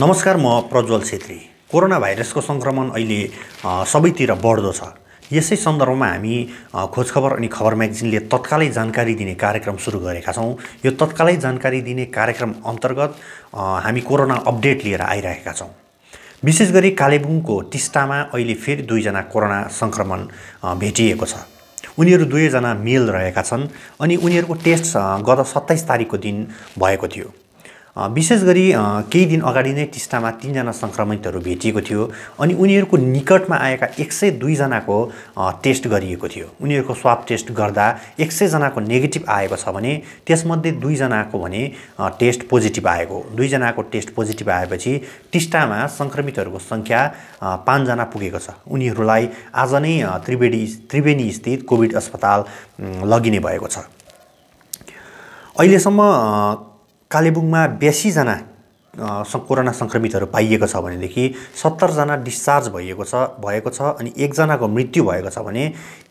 नमस्कार म प्रज्वल छेत्री कोरोना भाइरसको सङ्क्रमण अहिले सबैतिर बढ्दो छ यसै सन्दर्भमा हामी खोजखबर अनि खबर म्यागजिनले तत्कालै जानकारी दिने कार्यक्रम सुरु गरेका छौँ यो तत्कालै जानकारी दिने कार्यक्रम अन्तर्गत हामी कोरोना अपडेट लिएर आइरहेका छौँ विशेष गरी कालेबुङको टिस्टामा अहिले फेरि दुईजना कोरोना सङ्क्रमण भेटिएको छ उनीहरू दुवैजना मेल रहेका छन् अनि उनीहरूको टेस्ट गत सत्ताइस तारिकको दिन भएको थियो विशेष गरी केही दिन अगाडि नै टिस्टामा तिनजना सङ्क्रमितहरू भेटिएको थियो अनि उनीहरूको निकटमा आएका एक सय दुईजनाको टेस्ट गरिएको थियो उनीहरूको स्वाप टेस्ट गर्दा एक सयजनाको नेगेटिभ आएको छ भने त्यसमध्ये दुईजनाको भने टेस्ट पोजिटिभ आएको दुईजनाको टेस्ट पोजिटिभ आएपछि टिस्टामा सङ्क्रमितहरूको सङ्ख्या पाँचजना पुगेको छ उनीहरूलाई आज नै त्रिवेणी त्रिवेणी स्थित कोभिड अस्पताल लगिने भएको छ अहिलेसम्म कालेबुङमा बेसीजना कोरोना सङ्क्रमितहरू पाइएको छ भनेदेखि सत्तरजना डिस्चार्ज भइएको छ भएको छ अनि एकजनाको मृत्यु भएको छ भने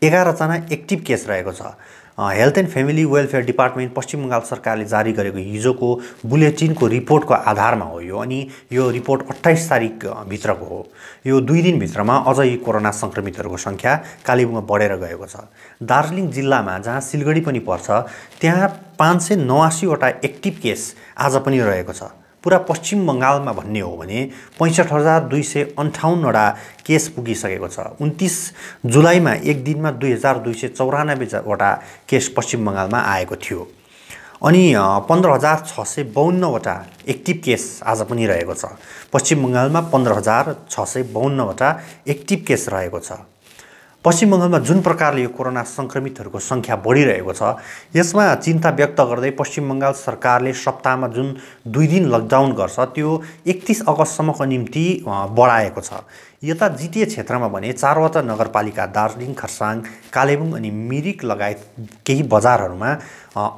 एघारजना एक्टिभ केस रहेको छ health and family welfare department Paschim Bangal सरकारले जारी गरेको हिजोको बुलेटिनको रिपोर्टको आधारमा हो यो अनि यो रिपोर्ट अट्ठाइस तारिकभित्रको हो यो दुई दिनभित्रमा अझै कोरोना सङ्क्रमितहरूको सङ्ख्या कालेबुङमा बढेर गएको छ दार्जिलिङ जिल्लामा जहाँ सिलगढी पनि पर्छ त्यहाँ पाँच सय नवासीवटा एक्टिभ केस आज पनि रहेको छ पुरा पश्चिम बङ्गालमा भन्ने हो भने पैँसठ हजार दुई सय अन्ठाउन्नवटा केस पुगिसकेको छ उन्तिस जुलाईमा एक दिनमा दुई हजार दुई सय चौरानब्बेवटा केस पश्चिम बङ्गालमा आएको थियो अनि पन्ध्र हजार छ सय बाहन्नवटा एक्टिभ केस आज पनि रहेको छ पश्चिम बङ्गालमा पन्ध्र हजार छ सय बाहन्नवटा एक्टिभ केस रहेको छ पश्चिम बङ्गालमा जुन प्रकारले यो कोरोना सङ्क्रमितहरूको सङ्ख्या बढिरहेको छ यसमा चिन्ता व्यक्त गर्दै पश्चिम बङ्गाल सरकारले सप्ताहमा जुन दुई दिन लकडाउन गर्छ त्यो एकतिस अगस्तसम्मको निम्ति बढाएको छ यता जिटिए क्षेत्रमा भने चारवटा नगरपालिका दार्जिलिङ खरसाङ कालेबुङ अनि मिरिक लगायत केही बजारहरूमा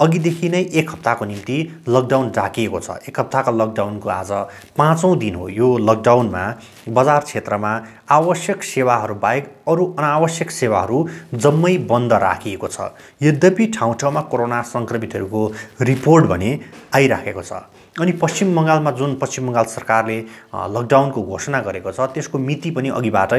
अघिदेखि नै एक हप्ताको निम्ति लकडाउन डाकिएको छ एक हप्ताको लकडाउनको आज पाँचौँ दिन हो यो लकडाउनमा बजार क्षेत्रमा आवश्यक सेवाहरू बाहेक अरू अनावश्यक सेवाहरू जम्मै बन्द राखिएको छ यद्यपि ठाउँ ठाउँमा कोरोना सङ्क्रमितहरूको रिपोर्ट भने आइराखेको छ अनि पश्चिम बङ्गालमा जुन पश्चिम बङ्गाल सरकारले लकडाउनको घोषणा गरेको छ त्यसको मिति पनि अघिबाटै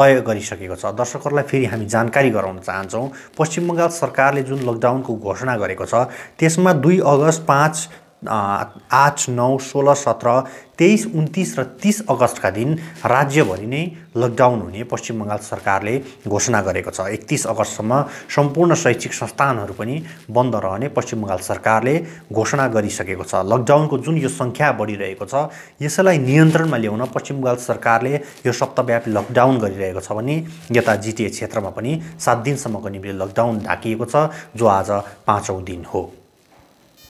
तय गरिसकेको छ दर्शकहरूलाई फेरि हामी जानकारी गराउन चाहन्छौँ पश्चिम बङ्गाल सरकारले जुन लकडाउनको घोषणा गरेको छ त्यसमा दुई अगस्त पाँच आठ नौ सोह्र सत्र तेइस उन्तिस र तिस अगस्तका दिन राज्यभरि नै लकडाउन हुने पश्चिम बङ्गाल सरकारले घोषणा गरेको छ एकतिस अगस्तसम्म सम्पूर्ण शैक्षिक संस्थानहरू पनि बन्द रहने पश्चिम बङ्गाल सरकारले घोषणा गरिसकेको छ लकडाउनको जुन यो सङ्ख्या बढिरहेको छ यसैलाई नियन्त्रणमा ल्याउन पश्चिम बङ्गाल सरकारले यो सप्ताहव्यापी लकडाउन गरिरहेको छ भने यता जिटिए क्षेत्रमा पनि सात दिनसम्मको निम्ति लकडाउन ढाकिएको छ जो आज पाँचौँ दिन हो